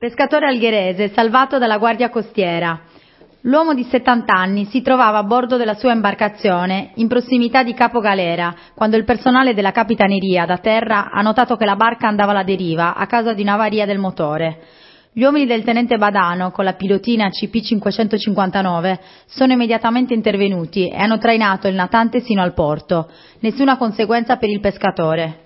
Pescatore algherese salvato dalla guardia costiera. L'uomo di 70 anni si trovava a bordo della sua imbarcazione in prossimità di Capo Galera quando il personale della capitaneria da terra ha notato che la barca andava alla deriva a causa di un'avaria del motore. Gli uomini del tenente Badano con la pilotina CP559 sono immediatamente intervenuti e hanno trainato il natante sino al porto. Nessuna conseguenza per il pescatore.